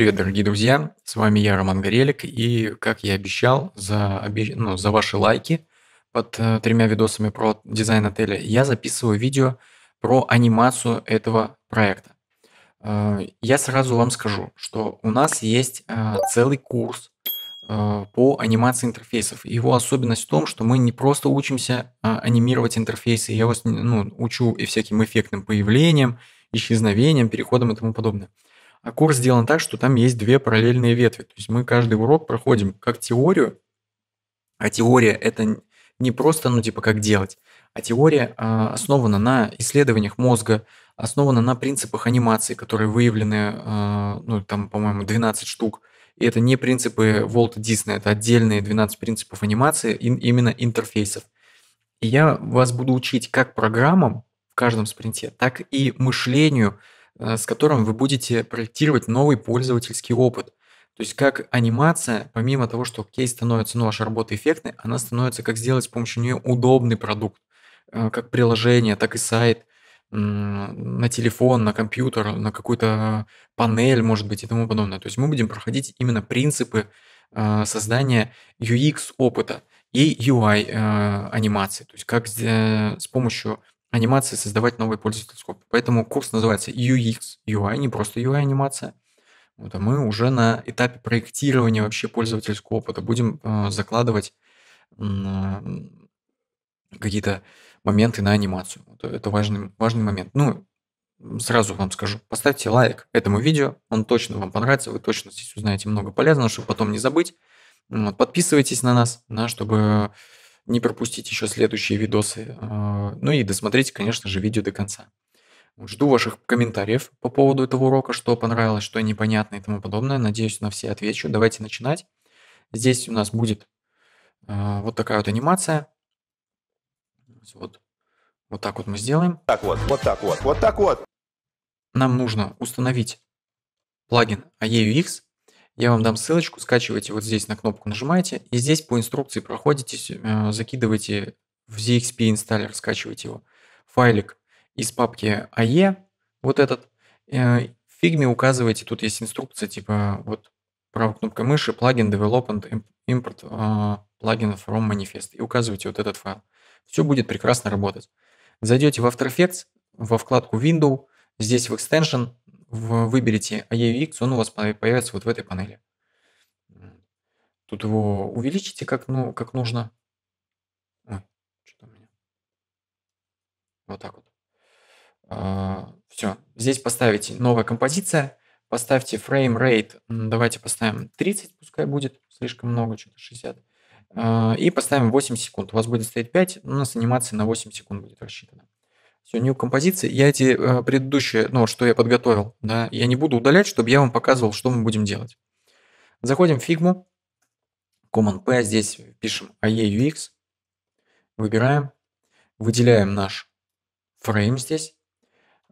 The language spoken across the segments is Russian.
Привет, дорогие друзья! С вами я, Роман Горелик, и, как я обещал, за, обе... ну, за ваши лайки под э, тремя видосами про дизайн отеля я записываю видео про анимацию этого проекта. Э, я сразу вам скажу, что у нас есть э, целый курс э, по анимации интерфейсов. Его особенность в том, что мы не просто учимся э, анимировать интерфейсы, я вас ну, учу и всяким эффектным появлениям, исчезновениям, переходам и тому подобное – а курс сделан так, что там есть две параллельные ветви. То есть мы каждый урок проходим как теорию, а теория это не просто, ну типа как делать, а теория а, основана на исследованиях мозга, основана на принципах анимации, которые выявлены, а, ну там, по-моему, 12 штук. И это не принципы Волта Диснея, это отдельные 12 принципов анимации, и, именно интерфейсов. И я вас буду учить как программам в каждом спринте, так и мышлению, Э, с которым вы будете проектировать новый пользовательский опыт. То есть как анимация, помимо того, что кейс становится, ну, ваша работа эффектной, она становится, как сделать с помощью нее удобный продукт, э, как приложение, так и сайт, на телефон, на компьютер, на какую-то панель, может быть, и тому подобное. То есть мы будем проходить именно принципы э, создания UX опыта и UI анимации. То есть как с помощью анимации создавать новый пользовательский опыт. Поэтому курс называется UX, UI, не просто UI-анимация. Вот, а мы уже на этапе проектирования вообще пользовательского опыта будем э, закладывать э, какие-то моменты на анимацию. Вот, это важный, важный момент. Ну, сразу вам скажу, поставьте лайк этому видео, он точно вам понравится, вы точно здесь узнаете много полезного, чтобы потом не забыть. Вот, подписывайтесь на нас, да, чтобы не пропустить еще следующие видосы. А, ну и досмотрите, конечно же, видео до конца. Жду ваших комментариев по поводу этого урока, что понравилось, что непонятно и тому подобное. Надеюсь, на все отвечу. Давайте начинать. Здесь у нас будет а, вот такая вот анимация. Вот, вот так вот мы сделаем. Так вот, вот так вот, вот так вот. Нам нужно установить плагин AEUX я вам дам ссылочку, скачивайте вот здесь на кнопку нажимаете, и здесь по инструкции проходитесь, э, закидывайте в ZXP инсталлер, скачивайте его, файлик из папки AE, вот этот, в э, фигме указываете, тут есть инструкция, типа вот правой кнопкой мыши, плагин, development, import э, плагин from manifest, и указываете вот этот файл. Все будет прекрасно работать. Зайдете в After Effects, во вкладку Window, здесь в Extension, выберете AEVX, а он у вас появится вот в этой панели. Тут его увеличите как, ну, как нужно. Ой, у меня. Вот так вот. А, все. Здесь поставите новая композиция. Поставьте frame rate. Давайте поставим 30, пускай будет. Слишком много, что-то 60. А, и поставим 8 секунд. У вас будет стоять 5, но у нас анимация на 8 секунд будет рассчитана. Все, new композиции. Я эти э, предыдущие, ну, что я подготовил, да, я не буду удалять, чтобы я вам показывал, что мы будем делать. Заходим в фигму. Command P, здесь пишем AEUX, выбираем, выделяем наш фрейм здесь,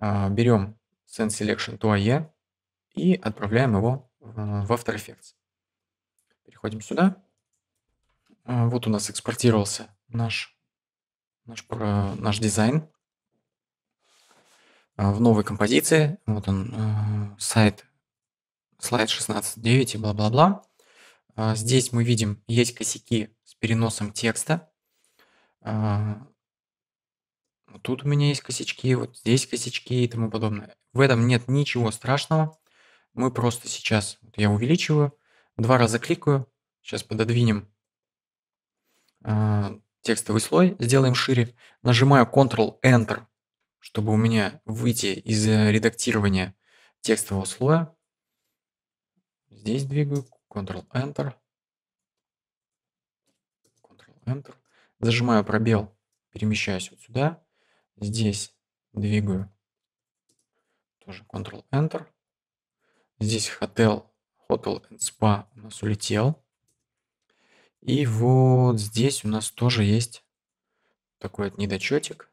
э, берем Send Selection to AE и отправляем его в After Effects. Переходим сюда. А, вот у нас экспортировался наш, наш, наш дизайн. А, в новой композиции. Вот он, э, сайт, слайд 16.9 и бла-бла-бла. А, здесь мы видим, есть косяки с переносом текста. А, тут у меня есть косячки, вот здесь косячки и тому подобное. В этом нет ничего страшного. Мы просто сейчас, вот я увеличиваю, два раза кликаю, сейчас пододвинем текстовый слой, сделаем шире, нажимаю Ctrl-Enter, чтобы у меня выйти из э, редактирования текстового слоя, здесь двигаю Ctrl-Enter, Ctrl-Enter, зажимаю пробел, перемещаюсь вот сюда, здесь двигаю тоже Ctrl-Enter, здесь Hotel, Hotel and Spa у нас улетел, и вот здесь у нас тоже есть такой вот недочетик,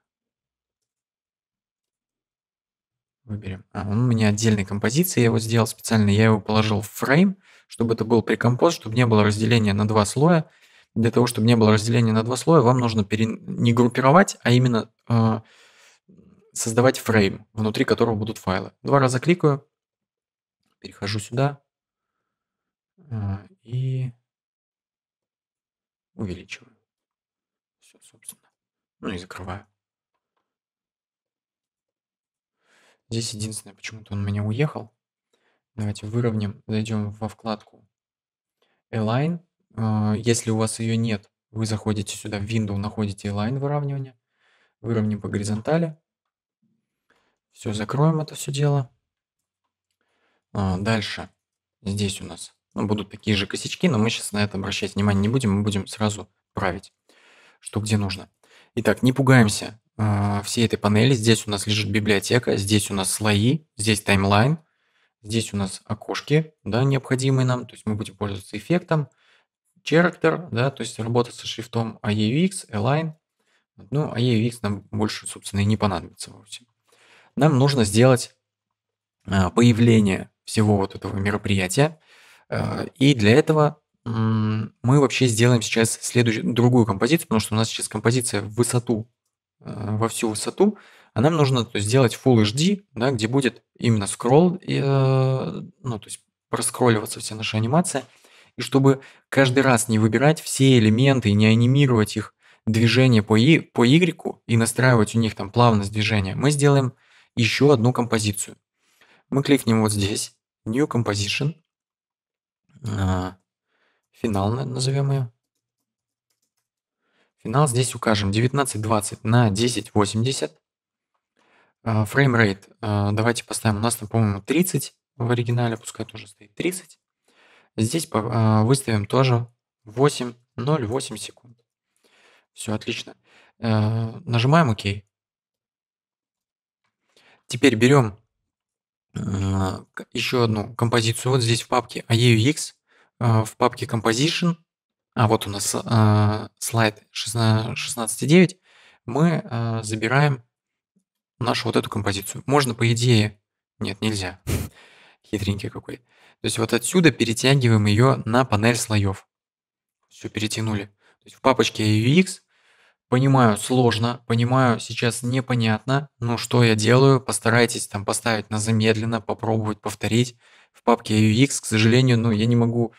Выберем. А, он у меня отдельной композиции, я его сделал специально, я его положил в фрейм, чтобы это был прикомпоз, чтобы не было разделения на два слоя. Для того, чтобы не было разделения на два слоя, вам нужно пере... не группировать, а именно э, создавать фрейм, внутри которого будут файлы. Два раза кликаю, перехожу сюда э, и увеличиваю. Все, собственно. Ну и закрываю. Здесь единственное, почему-то он у меня уехал. Давайте выровняем, зайдем во вкладку Align. А, если у вас ее нет, вы заходите сюда в Windows, находите Align выравнивание, выровняем по горизонтали. Все, закроем это все дело. А, дальше здесь у нас ну, будут такие же косячки, но мы сейчас на это обращать внимание не будем, мы будем сразу править, что где нужно. Итак, не пугаемся а, всей этой панели. Здесь у нас лежит библиотека, здесь у нас слои, здесь таймлайн, здесь у нас окошки, да, необходимые нам, то есть мы будем пользоваться эффектом, character, да, то есть работать со шрифтом AEVX, Align. Ну, AEVX нам больше, собственно, и не понадобится вовсе. Нам нужно сделать а, появление всего вот этого мероприятия, а, и для этого мы вообще сделаем сейчас следующую, другую композицию, потому что у нас сейчас композиция в высоту Э, во всю высоту, а нам нужно то есть, сделать Full HD, да, где будет именно скролл, и, э, ну, то есть проскролливаться вся наша анимация, и чтобы каждый раз не выбирать все элементы и не анимировать их движение по, и, по Y и настраивать у них там плавность движения, мы сделаем еще одну композицию. Мы кликнем вот здесь, New Composition, э, финал назовем ее, Финал здесь укажем 19.20 на 10.80. А, фреймрейт а, давайте поставим. У нас там, по-моему, 30 в оригинале, пускай тоже стоит 30. Здесь а, выставим тоже 8.08 секунд. Все отлично. Нажимаем ОК. Теперь берем еще одну композицию. Вот здесь в папке AEUX, в папке Composition – а вот у нас э, слайд 16.9, мы э, забираем нашу вот эту композицию. Можно, по идее, нет, нельзя, хитренький какой. То есть вот отсюда перетягиваем ее на панель слоев. Все перетянули. То есть в папочке UX понимаю сложно, понимаю сейчас непонятно, но ну, что я делаю, постарайтесь там поставить на замедленно, попробовать повторить. В папке UX, к сожалению, ну я не могу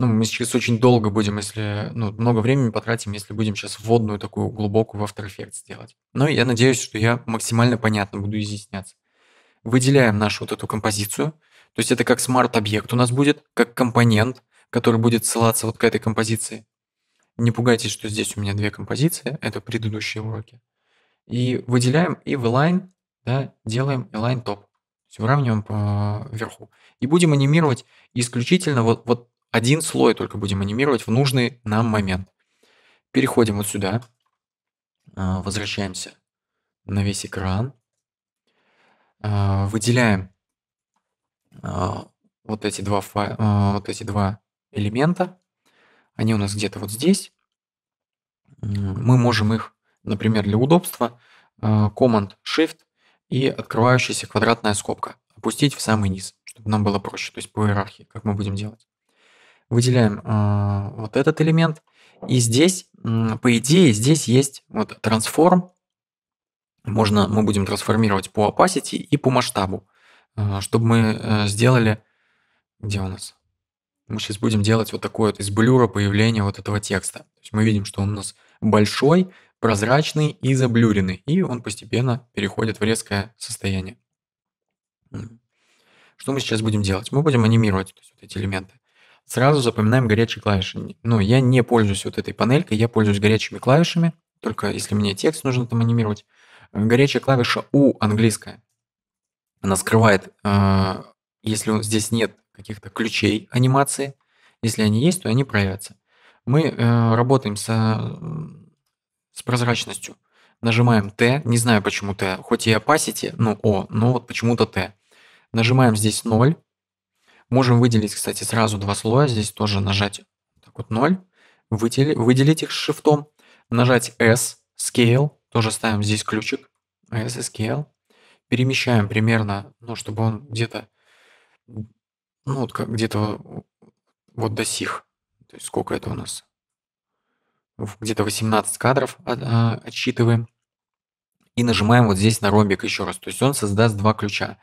ну, мы сейчас очень долго будем, если, ну, много времени потратим, если будем сейчас вводную такую глубокую в After Effects делать. Но я надеюсь, что я максимально понятно буду изъясняться. Выделяем нашу вот эту композицию, то есть это как смарт-объект у нас будет, как компонент, который будет ссылаться вот к этой композиции. Не пугайтесь, что здесь у меня две композиции, это предыдущие уроки. И выделяем и в align, да, делаем align top. То есть выравниваем по э, верху. И будем анимировать исключительно вот, вот один слой только будем анимировать в нужный нам момент. Переходим вот сюда, а, возвращаемся на весь экран, а, выделяем а, вот эти два, вот эти два элемента, они у нас где-то вот здесь. Мы можем их, например, для удобства, Command-Shift и открывающаяся квадратная скобка опустить в самый низ, чтобы нам было проще, то есть по иерархии, как мы будем делать выделяем э, вот этот элемент. И здесь, э, по идее, здесь есть вот трансформ. Можно, мы будем трансформировать по opacity и по масштабу, э, чтобы мы э, сделали... Где у нас? Мы сейчас будем делать вот такое вот из блюра появление вот этого текста. То есть мы видим, что он у нас большой, прозрачный и заблюренный, и он постепенно переходит в резкое состояние. Что мы сейчас будем делать? Мы будем анимировать есть, вот эти элементы. Сразу запоминаем горячие клавиши. Ну, я не пользуюсь вот этой панелькой, я пользуюсь горячими клавишами, только если мне текст нужно там анимировать. Э, горячая клавиша U английская. Она скрывает, э, если здесь нет каких-то ключей анимации. Если они есть, то они проявятся. Мы э, работаем со, с прозрачностью. Нажимаем T. не знаю почему T. хоть и opacity, но ну, О, но вот почему-то T. Нажимаем здесь 0, Можем выделить, кстати, сразу два слоя. Здесь тоже нажать так вот 0, выделить, выделить их шифтом, нажать S, Scale, тоже ставим здесь ключик, S и Scale. Перемещаем примерно, ну, чтобы он где-то, ну, вот как где-то вот до сих. То есть сколько это у нас? Где-то 18 кадров а, а, отсчитываем. И нажимаем вот здесь на ромбик еще раз. То есть он создаст два ключа.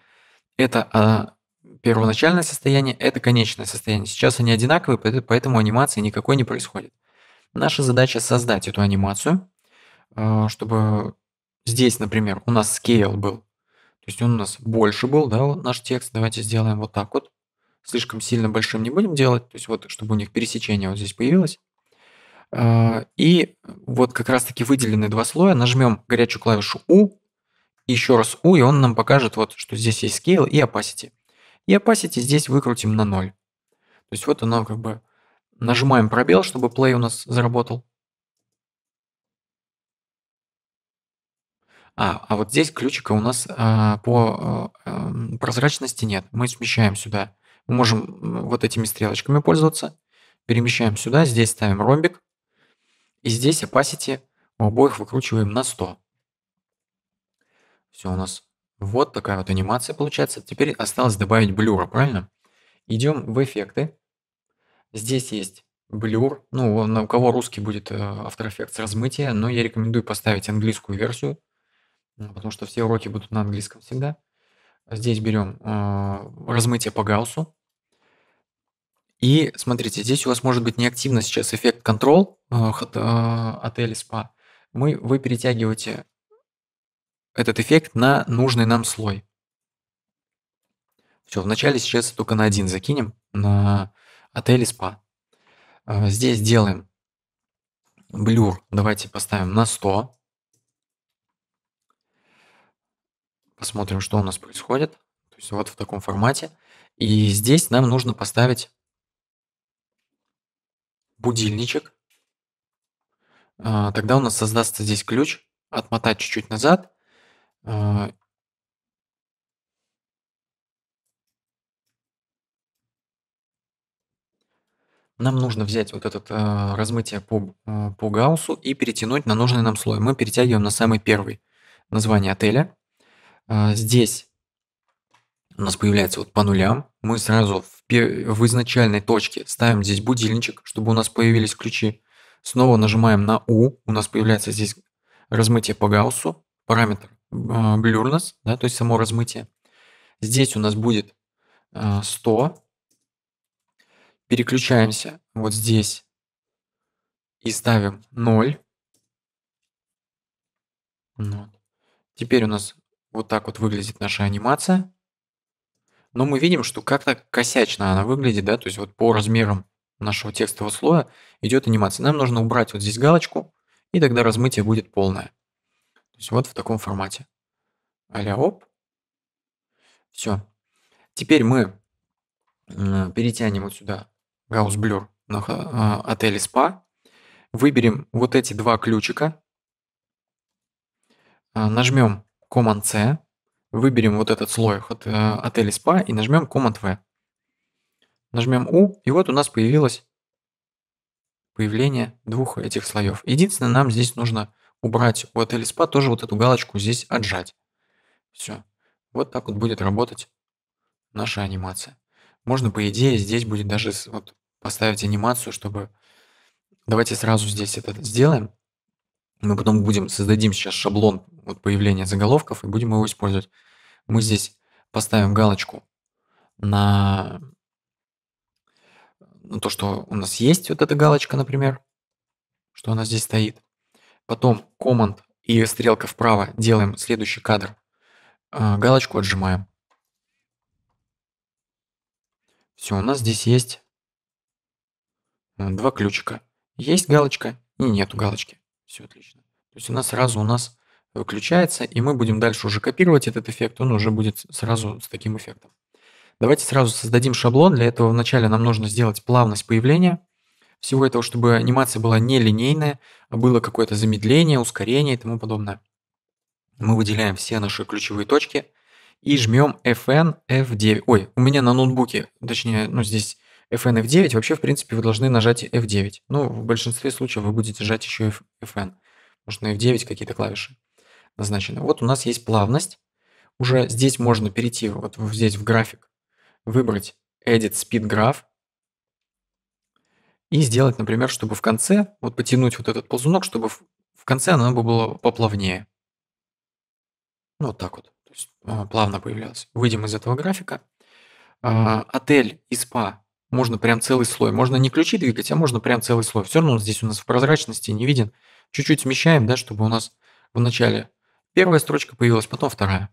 Это а, первоначальное состояние – это конечное состояние. Сейчас они одинаковые, поэтому анимации никакой не происходит. Наша задача создать эту анимацию, э, чтобы здесь, например, у нас scale был, то есть он у нас больше был, да, наш текст. Давайте сделаем вот так вот. Слишком сильно большим не будем делать, то есть вот, чтобы у них пересечение вот здесь появилось. Э, и вот как раз-таки выделены два слоя. Нажмем горячую клавишу U, еще раз U, и он нам покажет, вот, что здесь есть scale и opacity и opacity здесь выкрутим на 0. То есть вот оно как бы нажимаем пробел, чтобы play у нас заработал. А, а вот здесь ключика у нас а, по а, эм, прозрачности нет. Мы смещаем сюда. Мы можем вот этими стрелочками пользоваться. Перемещаем сюда, здесь ставим ромбик. И здесь opacity у обоих выкручиваем на 100. Все у нас вот такая вот анимация получается. Теперь осталось добавить блюра, правильно? Идем в эффекты. Здесь есть блюр. Ну, у кого русский будет э, After Effects размытие, но я рекомендую поставить английскую версию, потому что все уроки будут на английском всегда. Здесь берем э, размытие по гауссу. И смотрите, здесь у вас может быть неактивно сейчас эффект контроль э, от, э, отеля спа. Мы, вы перетягиваете этот эффект на нужный нам слой. Все, вначале сейчас только на один закинем, на отель спа. А, здесь делаем блюр, давайте поставим на 100. Посмотрим, что у нас происходит. То есть вот в таком формате. И здесь нам нужно поставить будильничек. А, тогда у нас создастся здесь ключ, отмотать чуть-чуть назад а, нам нужно взять вот это э, а, размытие по, э, по гауссу и перетянуть на нужный нам слой. Мы перетягиваем на самый первый название отеля. Э, здесь у нас появляется вот по нулям. Мы сразу в, в изначальной точке ставим здесь будильничек, чтобы у нас появились ключи. Снова нажимаем на U, у нас появляется здесь размытие по гауссу, параметр а, blurness, да, то есть само размытие. Здесь у нас будет 100. А, Переключаемся вот здесь и ставим 0. Ну Теперь у нас вот так вот выглядит наша анимация. Но мы видим, что как-то косячно она выглядит, да, то есть вот по размерам нашего текстового слоя идет анимация. Нам нужно убрать вот здесь галочку, и тогда размытие будет полное. То есть вот в таком формате. Аля оп. Все. Теперь мы перетянем вот сюда Гаусс-блюр на а, отеле спа. Выберем вот эти два ключика. А, нажмем Command-C. Выберем вот этот слой от э, отеля спа и нажмем Command-V. Нажмем U, и вот у нас появилось появление двух этих слоев. Единственное, нам здесь нужно убрать у отеля спа, тоже вот эту галочку здесь отжать. Все. Вот так вот будет работать наша анимация. Можно, по идее, здесь будет даже вот поставить анимацию, чтобы... Давайте сразу здесь это сделаем. Мы потом будем, создадим сейчас шаблон вот появления заголовков и будем его использовать. Мы здесь поставим галочку на, на ну, то, что у нас есть вот эта галочка, например, что она здесь стоит. Потом Command и стрелка вправо делаем следующий кадр. А, галочку отжимаем. Все, у нас здесь есть э, два ключика. Есть галочка и нету галочки. Все отлично. То есть она сразу у нас выключается, и мы будем дальше уже копировать этот эффект, он уже будет сразу с таким эффектом. Давайте сразу создадим шаблон. Для этого вначале нам нужно сделать плавность появления всего этого, чтобы анимация была не нелинейная, а было какое-то замедление, ускорение и тому подобное. Мы выделяем все наши ключевые точки и жмем FN F9. Ой, у меня на ноутбуке, точнее, ну здесь FN F9, вообще, в принципе, вы должны нажать F9. Ну, в большинстве случаев вы будете жать еще FN, потому что на F9 какие-то клавиши назначены. Вот у нас есть плавность. Уже здесь можно перейти, вот здесь в график, выбрать Edit Speed Graph, и сделать, например, чтобы в конце, вот потянуть вот этот ползунок, чтобы в, конце оно бы была поплавнее. Вот так вот, то есть, а, плавно появлялось. Выйдем из этого графика. А, отель и спа можно прям целый слой. Можно не ключи двигать, а можно прям целый слой. Все равно он здесь у нас в прозрачности не виден. Чуть-чуть смещаем, да, чтобы у нас в начале первая строчка появилась, потом вторая.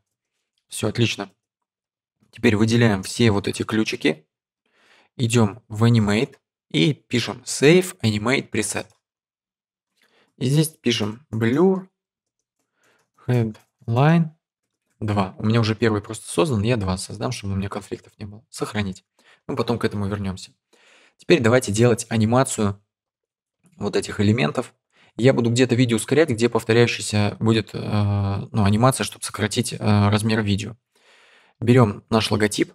Все, отлично. Теперь выделяем все вот эти ключики. Идем в Animate и пишем Save Animate Preset. И здесь пишем Blur Headline 2. У меня уже первый просто создан, я 2 создам, чтобы у меня конфликтов не было. Сохранить. Мы ну, потом к этому вернемся. Теперь давайте делать анимацию вот этих элементов. Я буду где-то видео ускорять, где повторяющаяся будет э, ну, анимация, чтобы сократить э, размер видео. Берем наш логотип,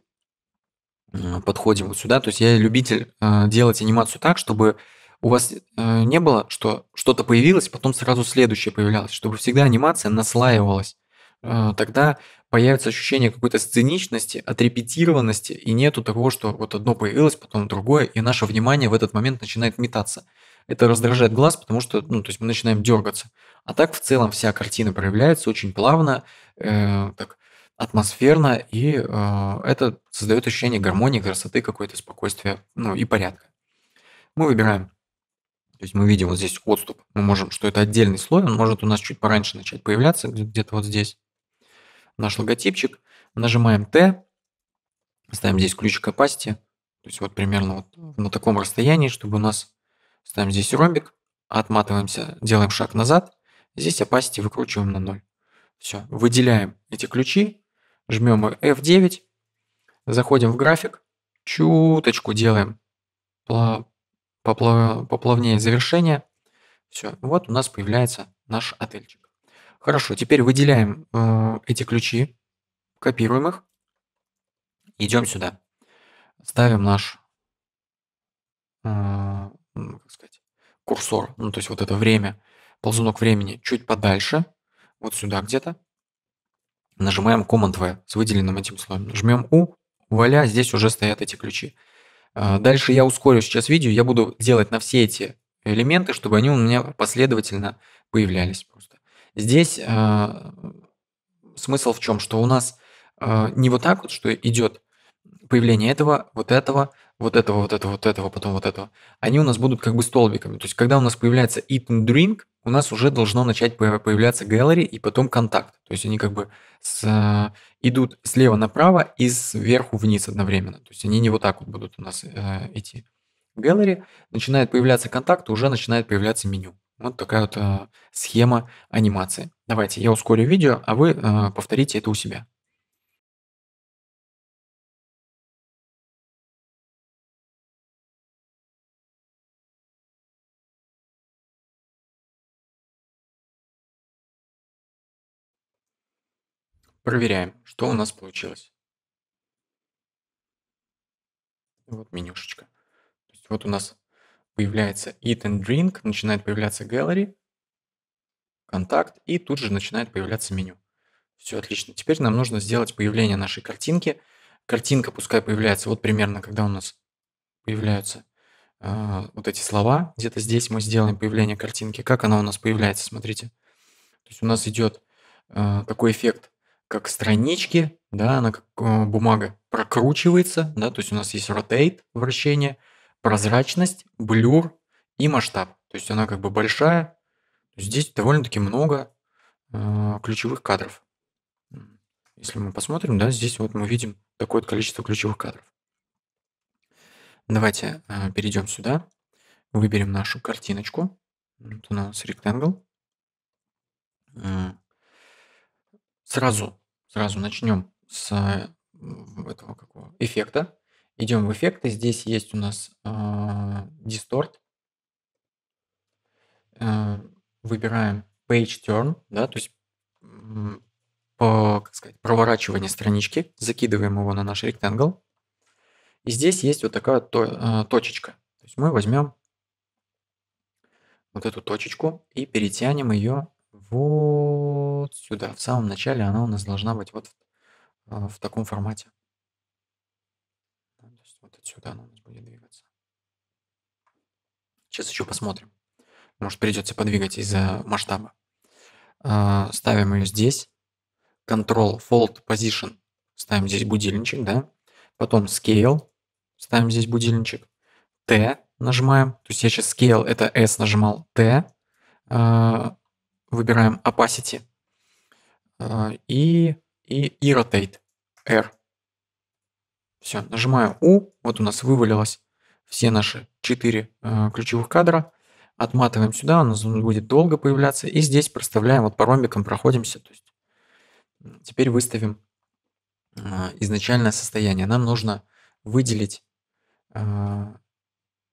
Э, подходим вот сюда. То есть я любитель э, делать анимацию так, чтобы у вас э, не было, что что-то появилось, потом сразу следующее появлялось, чтобы всегда анимация наслаивалась. Тогда появится ощущение какой-то сценичности, отрепетированности, и нету того, что вот одно появилось, потом другое, и наше внимание в этот момент начинает метаться. Это раздражает глаз, потому что ну, то есть мы начинаем дергаться. А так в целом вся картина проявляется очень плавно, э, так атмосферно, и э, это создает ощущение гармонии, красоты, какой-то спокойствия, ну и порядка. Мы выбираем, то есть мы видим вот здесь отступ, мы можем, что это отдельный слой, он может у нас чуть пораньше начать появляться, где-то вот здесь. Наш логотипчик, нажимаем Т, ставим здесь ключик opacity, то есть вот примерно вот на таком расстоянии, чтобы у нас, ставим здесь ромбик, отматываемся, делаем шаг назад, здесь opacity выкручиваем на 0. Все, выделяем эти ключи, Жмем F9, заходим в график, чуточку делаем поплавнее завершение. Все, вот у нас появляется наш отельчик. Хорошо, теперь выделяем э, эти ключи, копируем их, идем сюда, ставим наш э, ну, как сказать, курсор, ну то есть вот это время, ползунок времени чуть подальше, вот сюда где-то, нажимаем Command V с выделенным этим слоем. Жмем U, вуаля, здесь уже стоят эти ключи. А, дальше я ускорю сейчас видео, я буду делать на все эти элементы, чтобы они у меня последовательно появлялись просто. Здесь э, смысл в чем, что у нас э, не вот так вот, что идет появление этого, вот этого, вот этого, вот этого, вот этого, потом вот этого, они у нас будут как бы столбиками. То есть, когда у нас появляется eat and drink, у нас уже должно начать появляться gallery и потом контакт. То есть, они как бы с, э, идут слева направо и сверху вниз одновременно. То есть, они не вот так вот будут у нас э, идти. Gallery, начинает появляться контакт, уже начинает появляться меню. Вот такая вот э, схема анимации. Давайте я ускорю видео, а вы э, повторите это у себя. Проверяем, что у нас получилось. Вот менюшечка. То есть вот у нас появляется Eat and Drink, начинает появляться Gallery, контакт, и тут же начинает появляться меню. Все отлично. Теперь нам нужно сделать появление нашей картинки. Картинка пускай появляется вот примерно, когда у нас появляются э, вот эти слова. Где-то здесь мы сделаем появление картинки. Как она у нас появляется, смотрите. То есть у нас идет э, такой эффект как странички, да, она как э, бумага прокручивается, да, то есть у нас есть rotate, вращение, прозрачность, блюр и масштаб. То есть она как бы большая. Здесь довольно-таки много э, ключевых кадров. Если мы посмотрим, да, здесь вот мы видим такое количество ключевых кадров. Давайте э, перейдем сюда, выберем нашу картиночку. Вот у нас rectangle. Э, Сразу, сразу начнем с э, этого какого эффекта. Идем в эффекты. Здесь есть у нас э, а, дисторт. Э, выбираем page turn, да, то есть по, как сказать, проворачивание странички, закидываем его на наш ректангл. И здесь есть вот такая то, э, точечка. То есть мы возьмем вот эту точечку и перетянем ее в сюда. В самом начале она у нас должна быть вот в, а, в таком формате. То есть вот отсюда она у нас будет двигаться. Сейчас еще посмотрим. Может, придется подвигать из-за масштаба. А, ставим ее здесь. Control, Fold, Position. Ставим здесь будильничек, да. Потом Scale. Ставим здесь будильничек. T нажимаем. То есть я сейчас Scale, это S нажимал. T. А, выбираем Opacity. А, и, и и rotate R. Все, нажимаю U, вот у нас вывалилось все наши 4 э, а, ключевых кадра. Отматываем сюда, он будет долго появляться. И здесь проставляем, вот по ромбикам проходимся. То есть теперь выставим э, изначальное состояние. Нам нужно выделить э,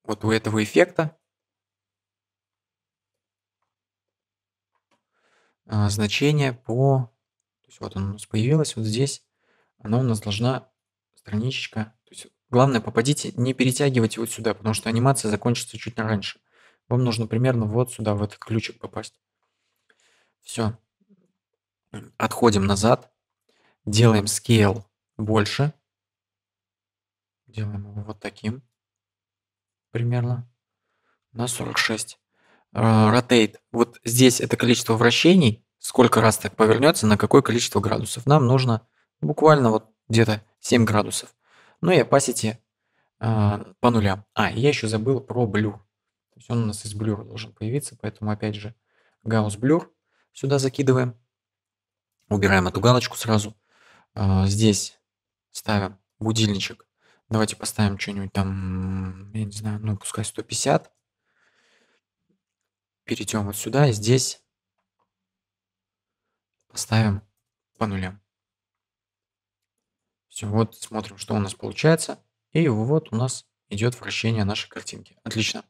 вот у этого эффекта значение по то есть вот она у нас появилась вот здесь. Она у нас должна, страничечка. То есть главное, попадите, не перетягивайте вот сюда, потому что анимация закончится чуть раньше. Вам нужно примерно вот сюда, в этот ключик попасть. Все. Отходим назад. Делаем scale больше. Делаем его вот таким. Примерно. На 46. Э, rotate. Вот здесь это количество вращений сколько раз так повернется, на какое количество градусов. Нам нужно буквально вот где-то 7 градусов. Ну и opacity э, а, по нулям. А, я еще забыл про blur. То есть он у нас из blur должен появиться, поэтому опять же гаус blur сюда закидываем. Убираем эту галочку сразу. Э, здесь ставим будильничек. Давайте поставим что-нибудь там, я не знаю, ну пускай 150. Перейдем вот сюда, здесь ставим по нулям. Все, вот смотрим, что у нас получается. И вот у нас идет вращение нашей картинки. Отлично.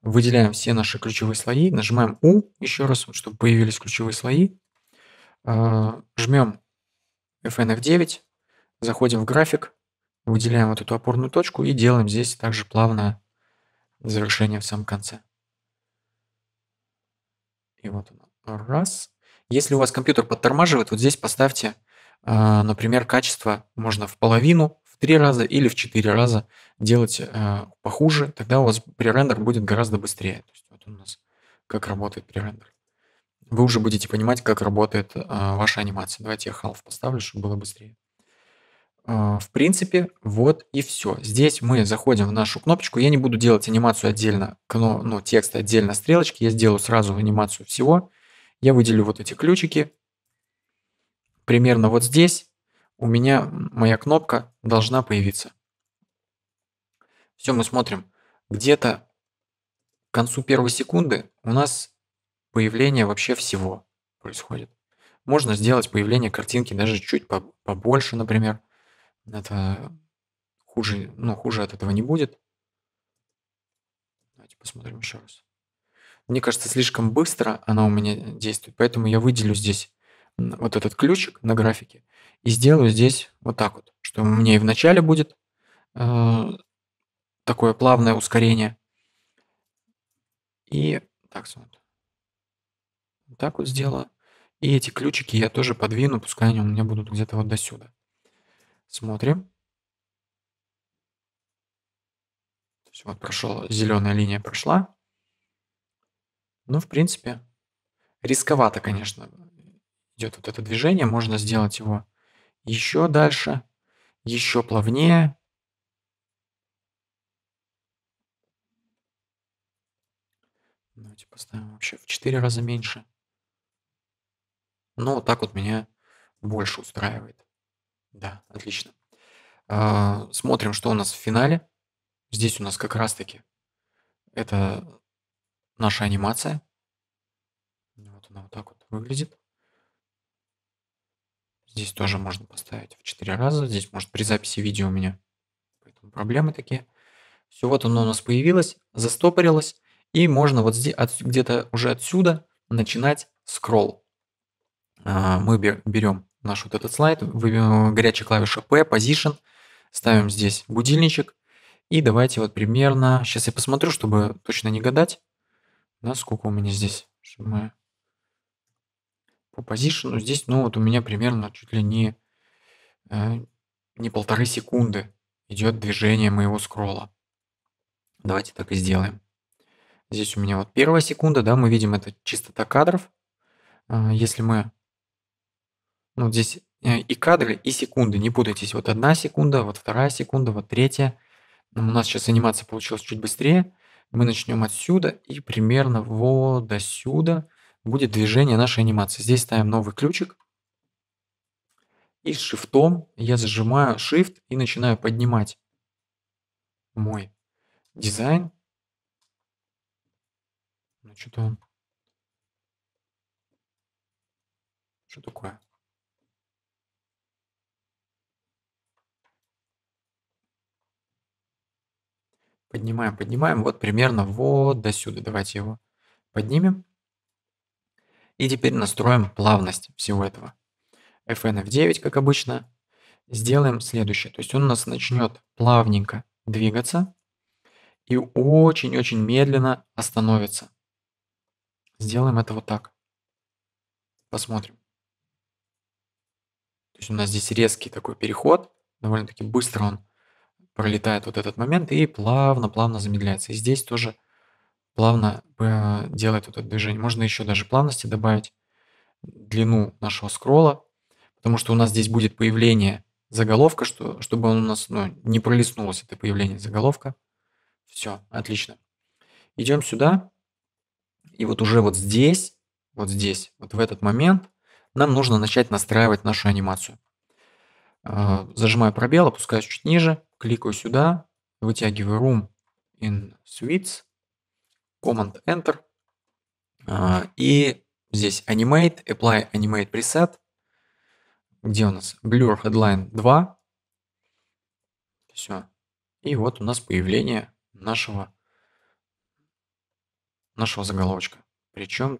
Выделяем все наши ключевые слои, нажимаем U еще раз, чтобы появились ключевые слои. А, Жмем Fn F9, заходим в график, выделяем вот эту опорную точку и делаем здесь также плавное завершение в самом конце. И вот оно. Раз. Если у вас компьютер подтормаживает, вот здесь поставьте, а, например, качество можно в половину, в три раза или в четыре раза делать э, похуже, тогда у вас пререндер будет гораздо быстрее. То есть вот у нас как работает пререндер. Вы уже будете понимать, как работает э, ваша анимация. Давайте я half поставлю, чтобы было быстрее. А, в принципе, вот и все. Здесь мы заходим в нашу кнопочку. Я не буду делать анимацию отдельно, ну, текст отдельно, стрелочки. Я сделаю сразу анимацию всего я выделю вот эти ключики. Примерно вот здесь у меня моя кнопка должна появиться. Все, мы смотрим. Где-то к концу первой секунды у нас появление вообще всего происходит. Можно сделать появление картинки даже чуть побольше, например. Это хуже, ну, хуже от этого не будет. Давайте посмотрим еще раз мне кажется, слишком быстро она у меня действует, поэтому я выделю здесь вот этот ключик на графике и сделаю здесь вот так вот, что мне и в начале будет э, такое плавное ускорение. И так вот. вот так вот сделаю. И эти ключики я тоже подвину, пускай они у меня будут где-то вот до сюда. Смотрим. То вот прошел, зеленая линия прошла. Ну, в принципе, рисковато, конечно, идет вот это движение. Можно сделать его еще дальше, еще плавнее. Давайте поставим вообще в 4 раза меньше. Но ну, вот так вот меня больше устраивает. Да, отлично. А, смотрим, что у нас в финале. Здесь у нас как раз-таки это наша анимация. Вот она вот так вот выглядит. Здесь тоже можно поставить в 4 раза. Здесь, может, при записи видео у меня поэтому проблемы такие. Все, вот оно у нас появилось, застопорилось. И можно вот здесь, от, где-то уже отсюда начинать скролл. А, мы берем наш вот этот слайд, горячая клавиша P, Position, ставим здесь будильничек. И давайте вот примерно, сейчас я посмотрю, чтобы точно не гадать. Да, сколько у меня здесь? что мы... По позишену здесь, ну вот у меня примерно чуть ли не, э, не полторы секунды идет движение моего скролла. Давайте так и сделаем. Здесь у меня вот первая секунда, да, мы видим это чистота кадров. А, если мы... Ну, вот здесь э, и кадры, и секунды, не путайтесь. Вот одна секунда, вот вторая секунда, вот третья. Ну, у нас сейчас анимация получилась чуть быстрее. Мы начнем отсюда, и примерно вот до сюда будет движение нашей анимации. Здесь ставим новый ключик. И с шифтом я зажимаю shift и начинаю поднимать мой дизайн. Ну что-то он... Что такое? Поднимаем, поднимаем. Вот примерно вот до сюда. Давайте его поднимем. И теперь настроим плавность всего этого. FN F9, как обычно. Сделаем следующее. То есть он у нас начнет плавненько двигаться и очень-очень медленно остановится. Сделаем это вот так. Посмотрим. То есть у нас здесь резкий такой переход. Довольно-таки быстро он пролетает вот этот момент и плавно-плавно замедляется. И здесь тоже плавно э, делает вот это движение. Можно еще даже плавности добавить длину нашего скролла, потому что у нас здесь будет появление заголовка, что, чтобы он у нас ну, не пролистнулось, это появление заголовка. Все, отлично. Идем сюда. И вот уже вот здесь, вот здесь, вот в этот момент нам нужно начать настраивать нашу анимацию. Э, зажимаю пробел, опускаюсь чуть ниже кликаю сюда, вытягиваю room in suites, command enter, а, и здесь animate, apply animate preset, где у нас blur headline 2, все, и вот у нас появление нашего, нашего заголовочка. Причем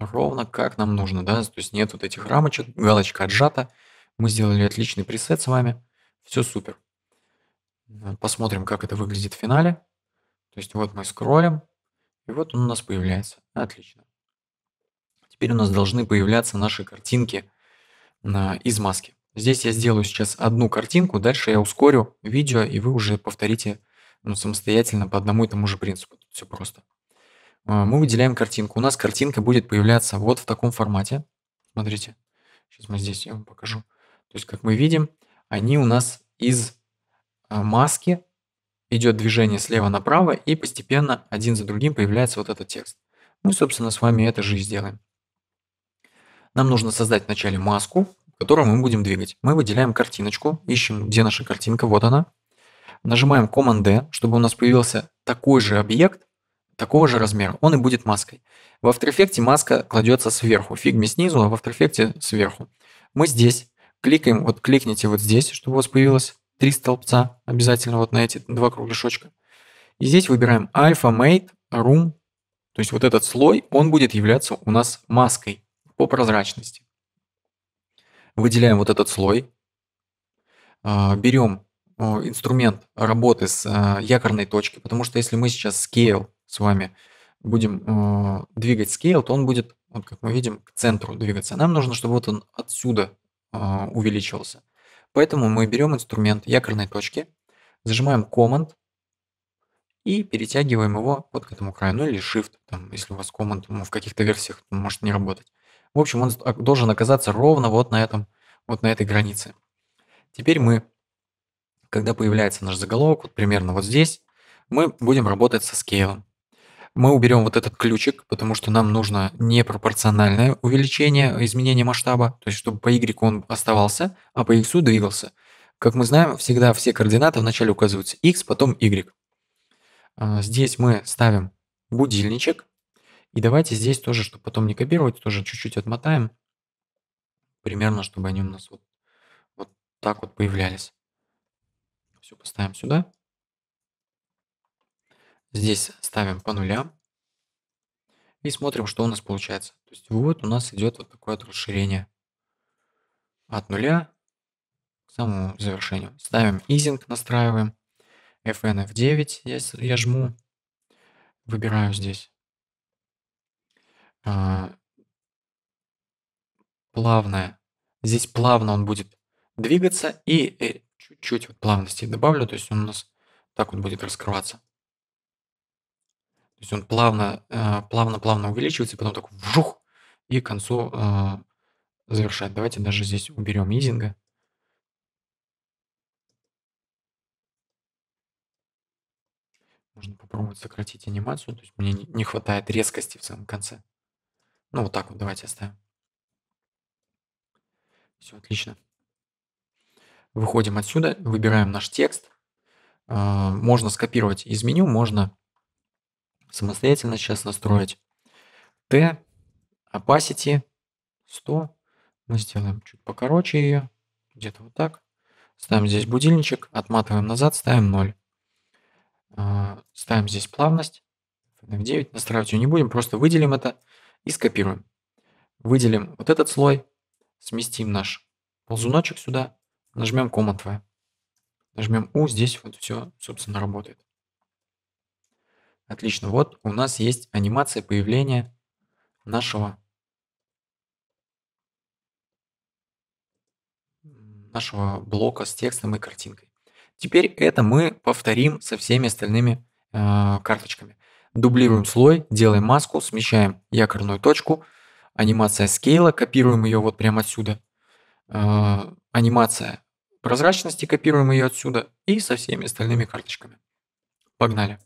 ровно как нам нужно, да, то есть нет вот этих рамочек, галочка отжата. Мы сделали отличный пресет с вами, все супер. Э, посмотрим, как это выглядит в финале. То есть вот мы скроллим, и вот он у нас появляется. Отлично. Теперь у нас должны появляться наши картинки э, из маски. Здесь я сделаю сейчас одну картинку, дальше я ускорю видео, и вы уже повторите ну, самостоятельно по одному и тому же принципу. Тут все просто. Э, мы выделяем картинку. У нас картинка будет появляться вот в таком формате. Смотрите. Сейчас мы здесь, я вам покажу. То есть, как мы видим, они у нас из а, маске идет движение слева направо, и постепенно один за другим появляется вот этот текст. Мы, собственно, с вами это же и сделаем. Нам нужно создать вначале маску, которую мы будем двигать. Мы выделяем картиночку, ищем, где наша картинка, вот она. Нажимаем Command-D, чтобы у нас появился такой же объект, такого же размера. Он и будет маской. В After Effects маска кладется сверху, фигме снизу, а в After Effects сверху. Мы здесь кликаем, вот кликните вот здесь, чтобы у вас появилась три столбца, обязательно вот на эти два кругляшочка. И здесь выбираем Alpha, Mate, Room. То есть вот этот слой, он будет являться у нас маской по прозрачности. Выделяем вот этот слой. А, берем а, инструмент работы с а, якорной точки, потому что если мы сейчас scale с вами будем двигать scale, то он будет, вот как мы видим, к центру двигаться. Нам нужно, чтобы вот он отсюда увеличивался. Поэтому мы берем инструмент якорной точки, зажимаем Command и перетягиваем его вот к этому краю, ну или Shift, там, если у вас Command ну, в каких-то версиях может не работать. В общем, он а, должен оказаться ровно вот на, этом, вот на этой границе. Теперь мы, когда появляется наш заголовок, вот примерно вот здесь, мы будем работать со скейлом. Мы уберем вот этот ключик, потому что нам нужно непропорциональное увеличение, изменение масштаба, то есть чтобы по y он оставался, а по x двигался. Как мы знаем, всегда все координаты вначале указываются x, потом y. А, здесь мы ставим будильничек. И давайте здесь тоже, чтобы потом не копировать, тоже чуть-чуть отмотаем. Примерно, чтобы они у нас вот, вот так вот появлялись. Все поставим сюда. Здесь ставим по нулям и смотрим, что у нас получается. То есть вот у нас идет вот такое вот расширение от нуля к самому завершению. Ставим easing, настраиваем. FN F9 я, я жму, выбираю здесь. А, плавное. Здесь плавно он будет двигаться и э, чуть-чуть вот плавности добавлю, то есть он у нас так вот будет раскрываться. То есть он плавно, плавно-плавно э, увеличивается, и потом так вжух, и к концу э, завершает. Давайте даже здесь уберем изинга. Можно попробовать сократить анимацию. То есть мне не хватает резкости в самом конце. Ну, вот так вот давайте оставим. Все, отлично. Выходим отсюда, выбираем наш текст. Э, можно скопировать из меню, можно самостоятельно сейчас настроить. T, opacity 100. Мы сделаем чуть покороче ее, где-то вот так. Ставим здесь будильничек, отматываем назад, ставим 0. А, ставим здесь плавность, 9 настраивать ее не будем, просто выделим это и скопируем. Выделим вот этот слой, сместим наш ползуночек сюда, нажмем Command-V. Нажмем U, здесь вот все, собственно, работает. Отлично, вот у нас есть анимация появления нашего нашего блока с текстом и картинкой. Теперь это мы повторим со всеми остальными э, карточками. Дублируем слой, делаем маску, смещаем якорную точку, анимация скейла, копируем ее вот прямо отсюда, э, анимация прозрачности, копируем ее отсюда и со всеми остальными карточками. Погнали!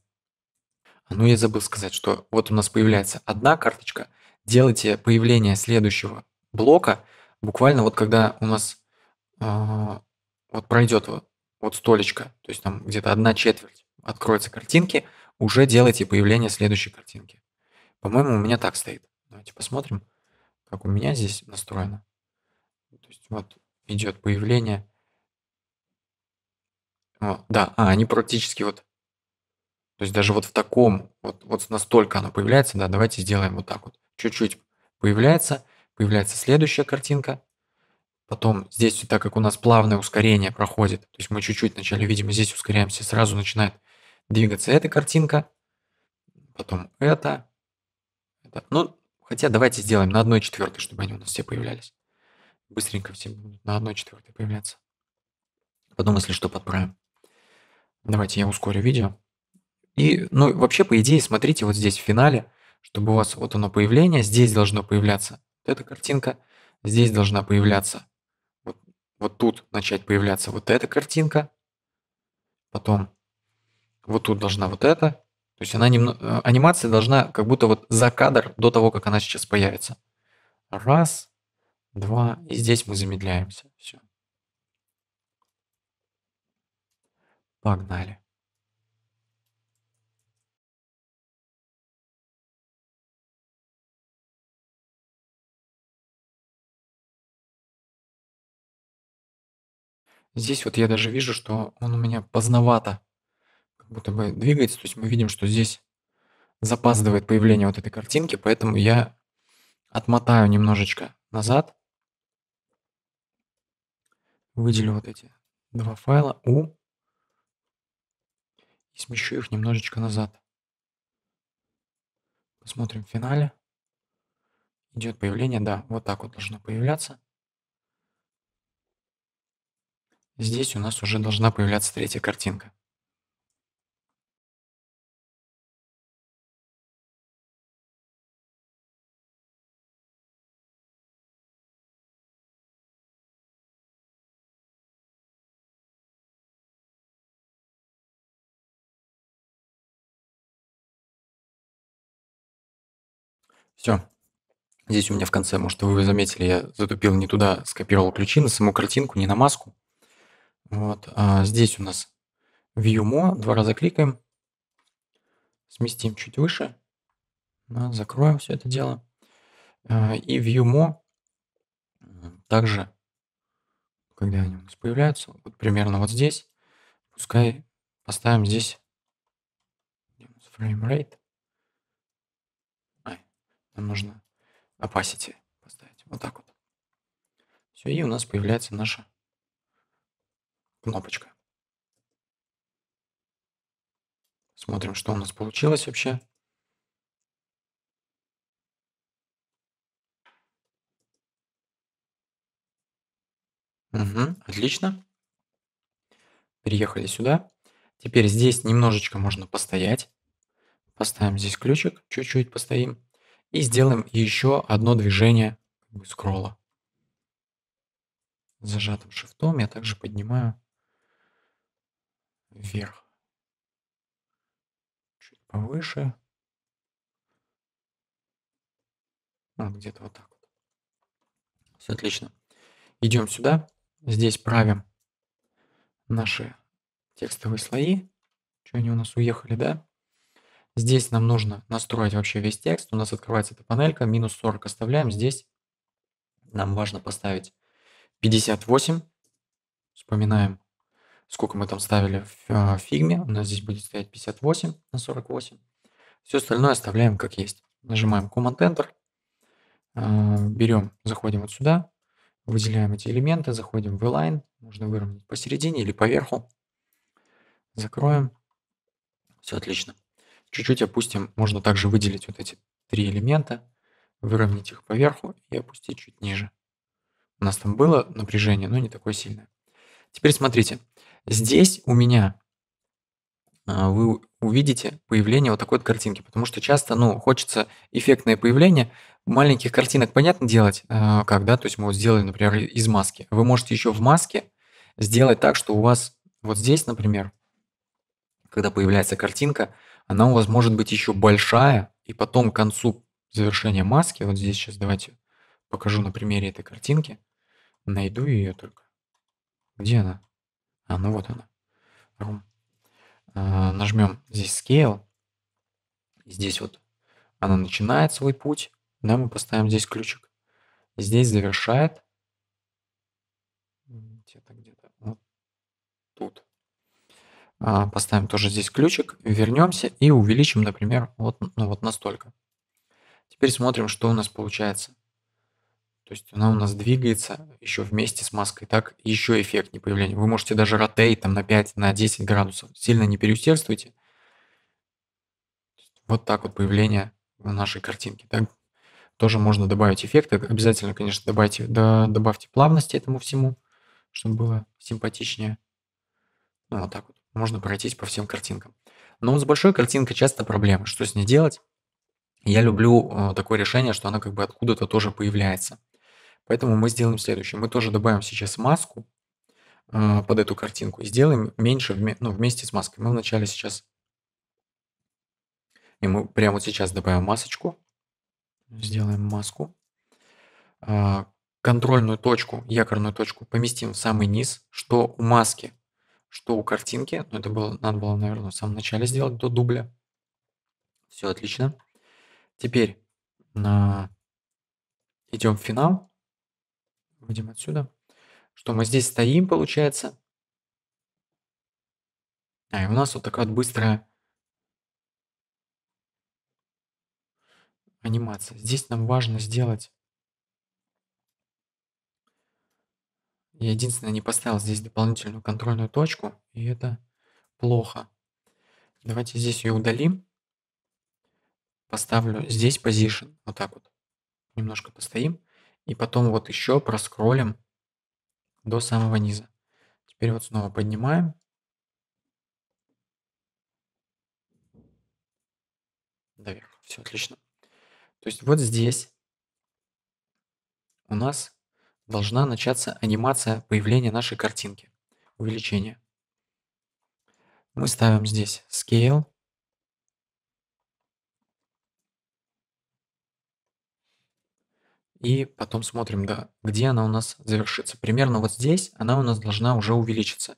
Ну, я забыл сказать, что вот у нас появляется одна карточка. Делайте появление следующего блока буквально вот когда у нас э, вот пройдет вот, вот столечко, то есть там где-то одна четверть откроется картинки, уже делайте появление следующей картинки. По-моему, у меня так стоит. Давайте посмотрим, как у меня здесь настроено. То есть вот идет появление. О, да, а, они практически вот то есть даже вот в таком, вот, вот настолько оно появляется, да, давайте сделаем вот так вот. Чуть-чуть появляется, появляется следующая картинка, потом здесь, так как у нас плавное ускорение проходит, то есть мы чуть-чуть вначале видим, здесь ускоряемся, сразу начинает двигаться эта картинка, потом это, это. Ну, хотя давайте сделаем на 1 четвертой, чтобы они у нас все появлялись. Быстренько все будут на 1 четвертой появляться. Потом, если что, подправим. Давайте я ускорю видео. И, ну, вообще, по идее, смотрите вот здесь в финале, чтобы у вас вот оно появление, здесь должно появляться вот эта картинка, здесь должна появляться вот, вот тут начать появляться вот эта картинка, потом вот тут должна вот эта, то есть она немно... Э, анимация должна как будто вот за кадр до того, как она сейчас появится. Раз, два, и здесь мы замедляемся. Все. Погнали. Здесь вот я даже вижу, что он у меня поздновато как будто бы двигается. То есть мы видим, что здесь запаздывает появление вот этой картинки, поэтому я отмотаю немножечко назад. Выделю вот эти два файла U и смещу их немножечко назад. Посмотрим в финале. Идет появление, да, вот так вот должно появляться. Здесь у нас уже должна появляться третья картинка. Все. Здесь у меня в конце, может, вы заметили, я затупил не туда, скопировал ключи на саму картинку, не на маску. Вот, а здесь у нас View два раза кликаем, сместим чуть выше, закроем все это дело. А, и View также, когда они у нас появляются, вот примерно вот здесь, пускай поставим здесь фреймрейт. Нам нужно opacity поставить. Вот так вот. Все, и у нас появляется наша кнопочка. Смотрим, что у нас получилось вообще. Угу, отлично. Переехали сюда. Теперь здесь немножечко можно постоять. Поставим здесь ключик, чуть-чуть постоим. И сделаем еще одно движение скролла. Зажатым шифтом я также поднимаю вверх. Чуть повыше. А, где-то вот так Все отлично. Идем сюда. Здесь правим наши текстовые слои. Что они у нас уехали, да? Здесь нам нужно настроить вообще весь текст. У нас открывается эта панелька. Минус 40 оставляем. Здесь нам важно поставить 58. Вспоминаем сколько мы там ставили а, в фигме. У нас здесь будет стоять 58 на 48. Все остальное оставляем как есть. Нажимаем Command Enter. А, берем, заходим вот сюда, выделяем эти элементы, заходим в Align. Можно выровнять посередине или поверху. Закроем. Все отлично. Чуть-чуть опустим, можно также выделить вот эти три элемента, выровнять их поверху и опустить чуть ниже. У нас там было напряжение, но не такое сильное. Теперь смотрите, Здесь у меня а, вы увидите появление вот такой вот картинки, потому что часто, ну, хочется эффектное появление. Маленьких картинок понятно делать, когда, то есть мы вот сделали, например, из маски. Вы можете еще в маске сделать так, что у вас вот здесь, например, когда появляется картинка, она у вас может быть еще большая, и потом к концу завершения маски, вот здесь сейчас давайте покажу на примере этой картинки, найду ее только. Где она? А, ну вот она. Room. А, нажмем здесь Scale. Здесь вот она начинает свой путь. Да, мы поставим здесь ключик. Здесь завершает. Где-то, где-то. Вот тут. А, поставим тоже здесь ключик. Вернемся и увеличим, например, вот, ну, вот настолько. Теперь смотрим, что у нас получается. То есть она у нас двигается еще вместе с маской, так еще эффект не появление. Вы можете даже ротей там на 5, на 10 градусов. Сильно не переусердствуйте. Вот так вот появление нашей картинки. Так тоже можно добавить эффекты. Обязательно, конечно, добавьте, да, добавьте плавности этому всему, чтобы было симпатичнее. Ну, вот так вот. Можно пройтись по всем картинкам. Но вот с большой картинкой часто проблема. Что с ней делать? Я люблю э, такое решение, что она как бы откуда-то тоже появляется. Поэтому мы сделаем следующее. Мы тоже добавим сейчас маску э, под эту картинку и сделаем меньше ну, вместе с маской. Мы вначале сейчас... И мы прямо вот сейчас добавим масочку. Сделаем маску. Э, контрольную точку, якорную точку поместим в самый низ, что у маски, что у картинки. Но это было, надо было, наверное, в самом начале сделать до дубля. Все отлично. Теперь на... идем в финал. Выйдем отсюда. Что мы здесь стоим, получается. А, и у нас вот такая вот быстрая анимация. Здесь нам важно сделать... Я единственное не поставил здесь дополнительную контрольную точку, и это плохо. Давайте здесь ее удалим. Поставлю здесь position, вот так вот. Немножко постоим. И потом вот еще проскролим до самого низа. Теперь вот снова поднимаем. Наверх. Все отлично. То есть вот здесь у нас должна начаться анимация появления нашей картинки, увеличение. Мы ставим здесь Scale, и потом смотрим, да, где она у нас завершится. Примерно вот здесь она у нас должна уже увеличиться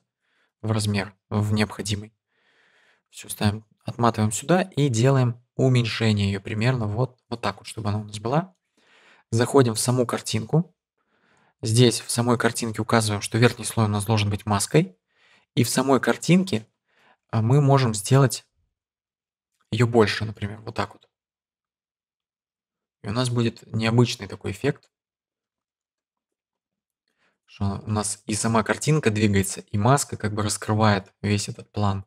в размер, в необходимый. Все ставим, отматываем сюда и делаем уменьшение ее примерно вот, вот так вот, чтобы она у нас была. Заходим в саму картинку. Здесь в самой картинке указываем, что верхний слой у нас должен быть маской. И в самой картинке а, мы можем сделать ее больше, например, вот так вот. И у нас будет необычный такой эффект, что у нас и сама картинка двигается, и маска как бы раскрывает весь этот план.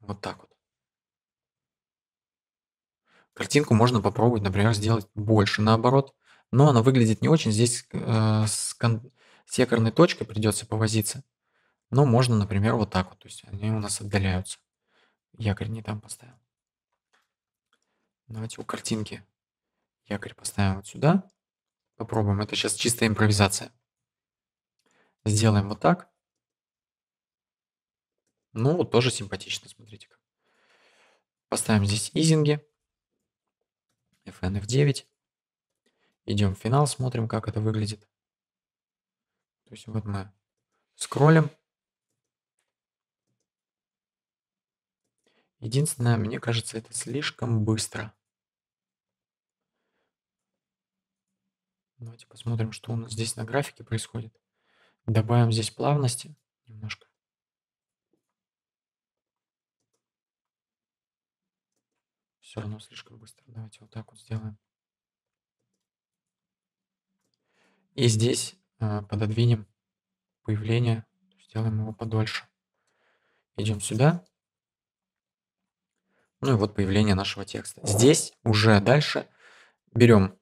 Вот так вот. Картинку можно попробовать, например, сделать больше наоборот, но она выглядит не очень. Здесь э, с, кон- с якорной точкой придется повозиться. Но можно, например, вот так вот. То есть они у нас отдаляются. Якорь не там поставил. Давайте у картинки якорь поставим вот сюда. Попробуем. Это сейчас чистая импровизация. Сделаем вот так. Ну, вот тоже симпатично, смотрите как. Поставим здесь изинги. FN F9. Идем в финал, смотрим, как это выглядит. То есть вот мы скроллим. Единственное, мне кажется, это слишком быстро. Давайте посмотрим, что у нас здесь на графике происходит. Добавим здесь плавности немножко. Все равно слишком быстро. Давайте вот так вот сделаем. И здесь э, пододвинем появление, сделаем его подольше. Идем сюда. Ну и вот появление нашего текста. Здесь уже дальше берем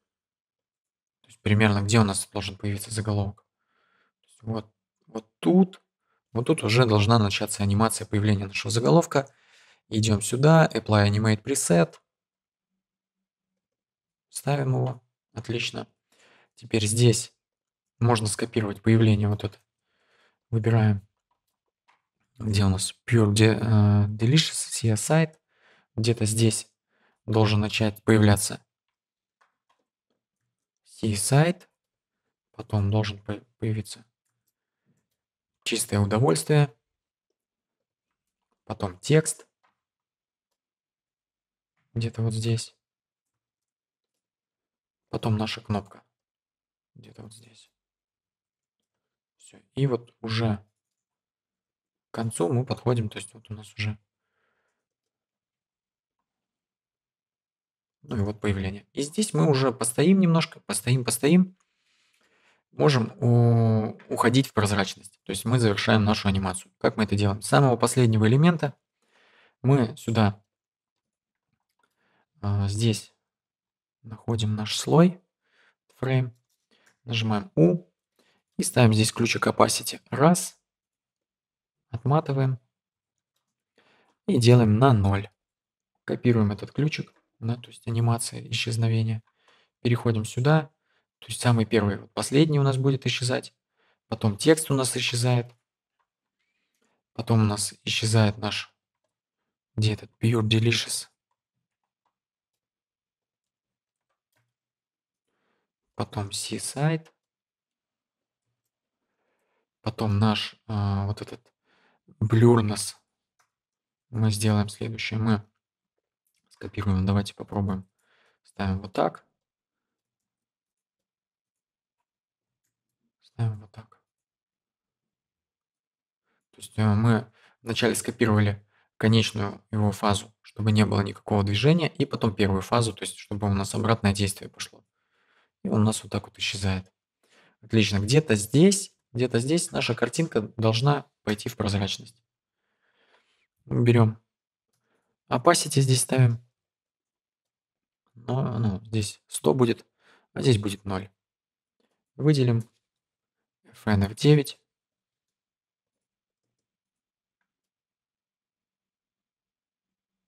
примерно где у нас должен появиться заголовок. Вот, вот тут, вот тут уже должна начаться анимация появления нашего заголовка. Идем сюда, apply animate preset. Ставим его. Отлично. Теперь здесь можно скопировать появление вот это. Выбираем, где у нас pure де, э, delicious, CSI. Где-то здесь должен начать появляться ввести сайт, потом должен появиться чистое удовольствие, потом текст, где-то вот здесь, потом наша кнопка, где-то вот здесь. Все. И вот уже к концу мы подходим, то есть вот у нас уже ну и вот появление. И здесь мы уже постоим немножко, постоим, постоим, можем уходить в прозрачность. То есть мы завершаем нашу анимацию. Как мы это делаем? С самого последнего элемента мы сюда, а, здесь находим наш слой, фрейм, нажимаем U и ставим здесь ключик opacity. Раз, отматываем и делаем на 0. Копируем этот ключик да, то есть анимация исчезновения. Переходим сюда, то есть самый первый, вот последний у нас будет исчезать, потом текст у нас исчезает, потом у нас исчезает наш, где этот, Pure Delicious, потом c сайт. потом наш а, вот этот blurness. Мы сделаем следующее. Мы скопируем, Давайте попробуем. Ставим вот так. Ставим вот так. То есть э, мы вначале скопировали конечную его фазу, чтобы не было никакого движения, и потом первую фазу, то есть чтобы у нас обратное действие пошло. И у нас вот так вот исчезает. Отлично. Где-то здесь, где-то здесь наша картинка должна пойти в прозрачность. Берем opacity здесь ставим но ну, здесь 100 будет, а здесь будет 0. Выделим fn f9.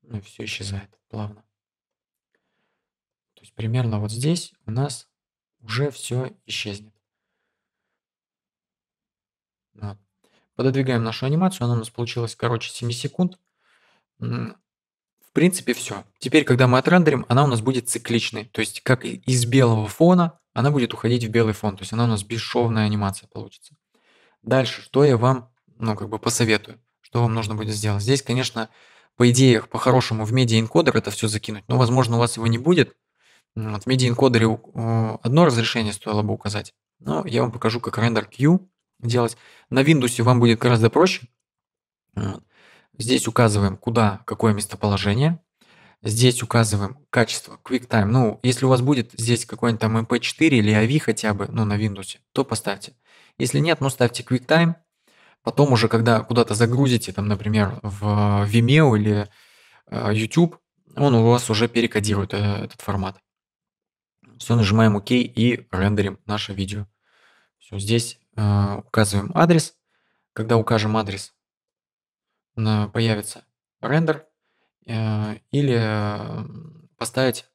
Ну и все исчезает плавно. То есть примерно вот здесь у нас уже все исчезнет. Вот. Пододвигаем нашу анимацию, она у нас получилась короче 7 секунд. В принципе, все. Теперь, когда мы отрендерим, она у нас будет цикличной. То есть, как из белого фона, она будет уходить в белый фон. То есть, она у нас бесшовная анимация получится. Дальше, что я вам, ну, как бы посоветую, что вам нужно будет сделать. Здесь, конечно, по идее, по-хорошему в медиа-энкодер это все закинуть, но, возможно, у вас его не будет. Вот, в медиа-энкодере э, одно разрешение стоило бы указать, но я вам покажу, как рендер Q делать. На Windows вам будет гораздо проще. Вот. Здесь указываем, куда, какое местоположение. Здесь указываем качество QuickTime. Ну, если у вас будет здесь какой-нибудь там MP4 или AVI хотя бы, ну, на Windows, то поставьте. Если нет, ну, ставьте QuickTime. Потом уже, когда куда-то загрузите, там, например, в Vimeo или э, YouTube, он у вас уже перекодирует э, этот формат. Все, нажимаем ОК и рендерим наше видео. Все, здесь э, указываем адрес. Когда укажем адрес, появится рендер э, или э, поставить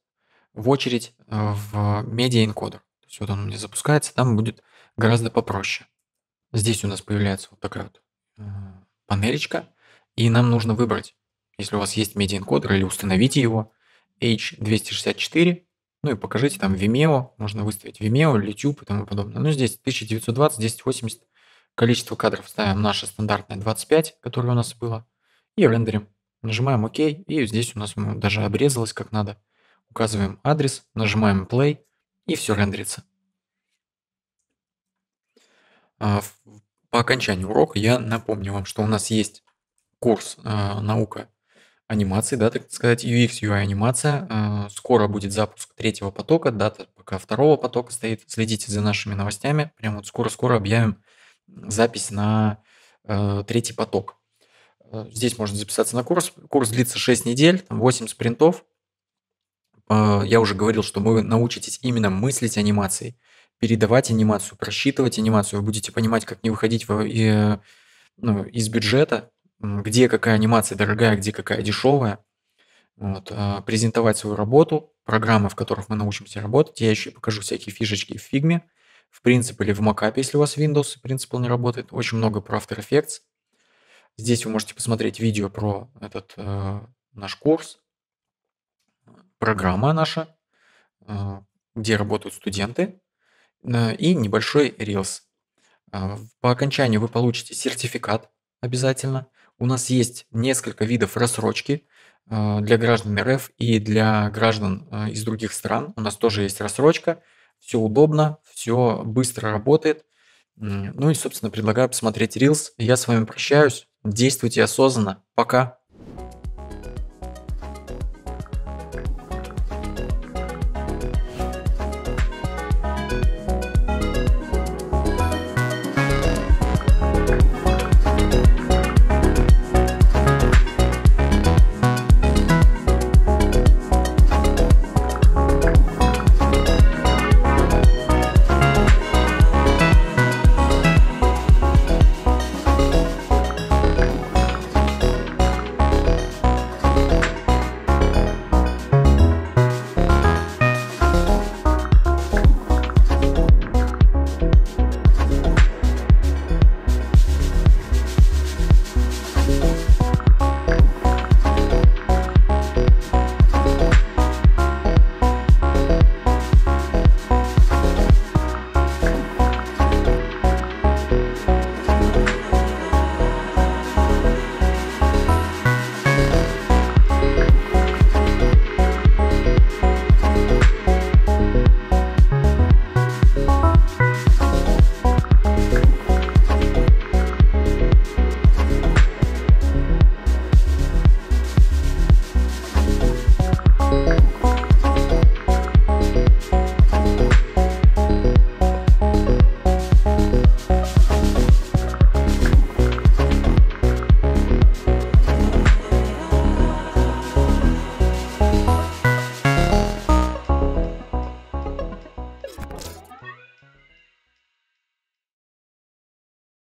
в очередь э, в медиа-энкодер. То есть вот он у меня запускается, там будет гораздо попроще. Здесь у нас появляется вот такая вот панелечка, и нам нужно выбрать, если у вас есть медиа-энкодер или установите его, H264, ну и покажите там Vimeo, можно выставить Vimeo, YouTube и тому подобное. Ну здесь 1920, 1080 Количество кадров ставим наше стандартное 25, которое у нас было, и рендерим. Нажимаем ОК, и здесь у нас даже обрезалось как надо. Указываем адрес, нажимаем Play, и все рендерится. А, по окончанию урока я напомню вам, что у нас есть курс а, «Наука анимации», да, так сказать, UX, UI анимация. А, скоро будет запуск третьего потока, дата пока второго потока стоит. Следите за нашими новостями, прямо вот скоро-скоро объявим запись на э, третий поток. Э, здесь можно записаться на курс. Курс длится 6 недель, 8 спринтов. Э, я уже говорил, что вы научитесь именно мыслить анимацией, передавать анимацию, просчитывать анимацию. Вы будете понимать, как не выходить в, э, ну, из бюджета, где какая анимация дорогая, где какая дешевая. Вот, э, презентовать свою работу, программы, в которых мы научимся работать. Я еще покажу всякие фишечки в фигме в принципе, или в Mac, если у вас Windows, Principle не работает. Очень много про After Effects. Здесь вы можете посмотреть видео про этот э, наш курс, программа наша, э, где работают студенты, э, и небольшой рилс. Э, по окончанию вы получите сертификат обязательно. У нас есть несколько видов рассрочки э, для граждан РФ и для граждан э, из других стран. У нас тоже есть рассрочка – все удобно, все быстро работает. Ну и, собственно, предлагаю посмотреть Reels. Я с вами прощаюсь. Действуйте осознанно. Пока.